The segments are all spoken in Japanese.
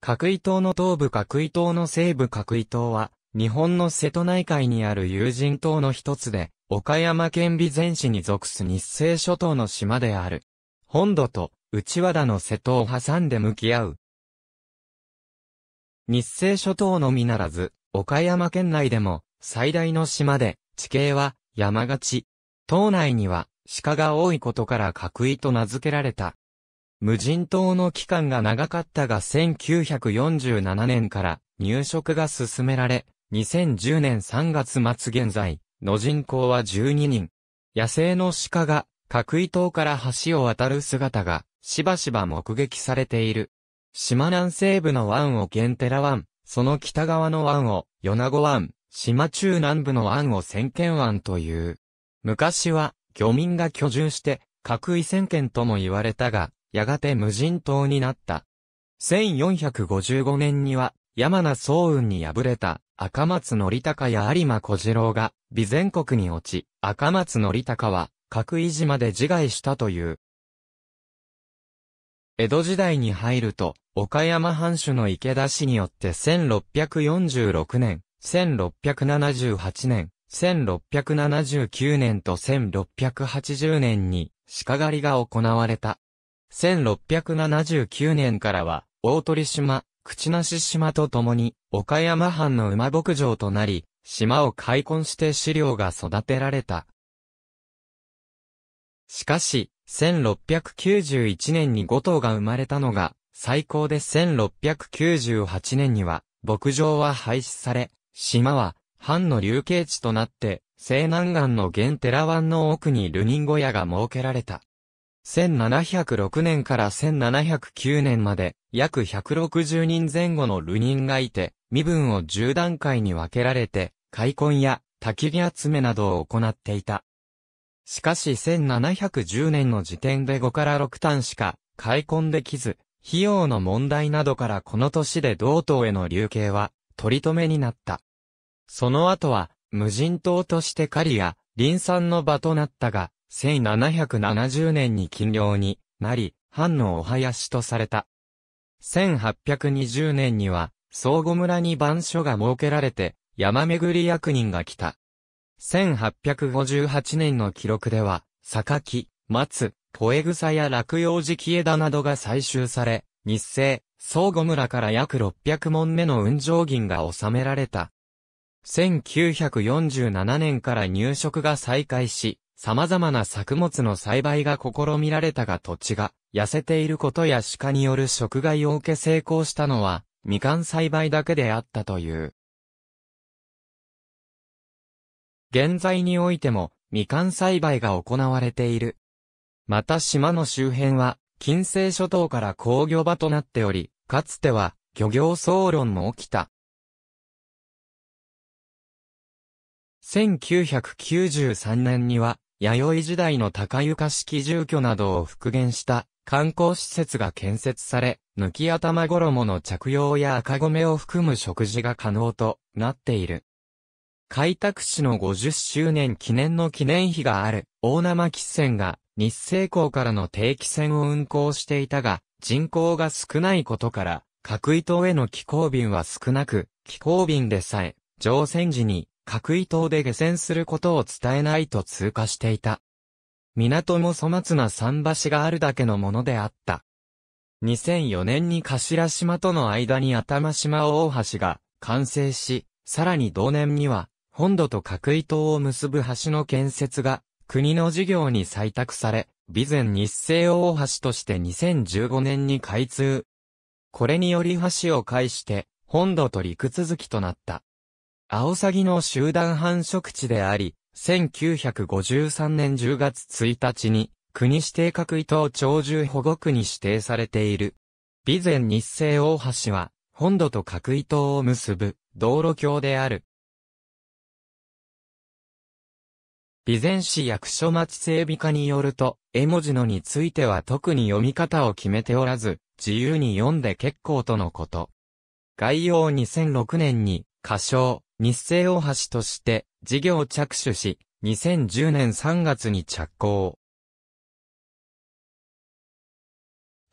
角井島の東部角井島の西部角井島は、日本の瀬戸内海にある有人島の一つで、岡山県備前市に属す日清諸島の島である。本土と内和田の瀬戸を挟んで向き合う。日清諸島のみならず、岡山県内でも最大の島で、地形は山がち。島内には鹿が多いことから角井と名付けられた。無人島の期間が長かったが1947年から入植が進められ、2010年3月末現在の人口は12人。野生の鹿が角井島から橋を渡る姿がしばしば目撃されている。島南西部の湾をゲンテラ湾、その北側の湾を米子湾、島中南部の湾を千軒湾という。昔は漁民が居住して、角井千軒とも言われたが、やがて無人島になった。1455年には、山名総雲に敗れた赤松則高や有馬小次郎が、備前国に落ち、赤松則高は、維持島で自害したという。江戸時代に入ると、岡山藩主の池田氏によって1646年、1678年、1679年と1680年に、鹿狩りが行われた。1679年からは、大鳥島、口なし島と共に、岡山藩の馬牧場となり、島を開墾して資料が育てられた。しかし、1691年に5頭が生まれたのが、最高で1698年には、牧場は廃止され、島は、藩の流刑地となって、西南岸の原寺湾の奥にルニン小屋が設けられた。1706年から1709年まで、約160人前後の流人がいて、身分を10段階に分けられて、開墾や焚き火集めなどを行っていた。しかし1710年の時点で5から6単しか開墾できず、費用の問題などからこの年で道東への流刑は取り留めになった。その後は無人島として狩りや林産の場となったが、1770年に禁漁になり、藩のお囃子とされた。1820年には、相互村に番所が設けられて、山巡り役人が来た。1858年の記録では、榊、松、小枝草や落葉時期枝などが採集され、日清、相互村から約600門目の運上銀が収められた。1947年から入植が再開し、様々な作物の栽培が試みられたが土地が痩せていることや鹿による食害を受け成功したのは、みかん栽培だけであったという。現在においても、みかん栽培が行われている。また島の周辺は、近世諸島から工業場となっており、かつては、漁業騒論も起きた。1993年には、弥生時代の高床式住居などを復元した観光施設が建設され、抜き頭衣の着用や赤米を含む食事が可能となっている。開拓史の50周年記念の記念碑がある大生喫船が日成港からの定期船を運航していたが、人口が少ないことから、各糸への寄港便は少なく、寄港便でさえ、乗船時に角井島で下船することを伝えないと通過していた。港も粗末な桟橋があるだけのものであった。2004年に頭島との間に頭島大橋が完成し、さらに同年には、本土と角井島を結ぶ橋の建設が国の事業に採択され、備前日清大橋として2015年に開通。これにより橋を介して、本土と陸続きとなった。アオサギの集団繁殖地であり、1953年10月1日に、国指定各伊東鳥獣保護区に指定されている。備前日清大橋は、本土と各伊東を結ぶ、道路橋である。備前市役所町整備課によると、絵文字のについては特に読み方を決めておらず、自由に読んで結構とのこと。概要2006年に、歌唱、日清大橋として事業着手し、2010年3月に着工。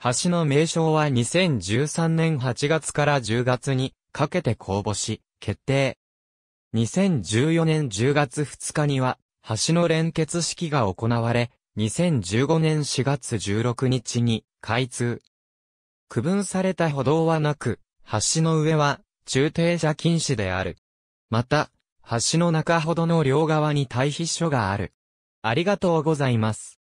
橋の名称は2013年8月から10月にかけて公募し、決定。2014年10月2日には、橋の連結式が行われ、2015年4月16日に開通。区分された歩道はなく、橋の上は駐停車禁止である。また、橋の中ほどの両側に退避所がある。ありがとうございます。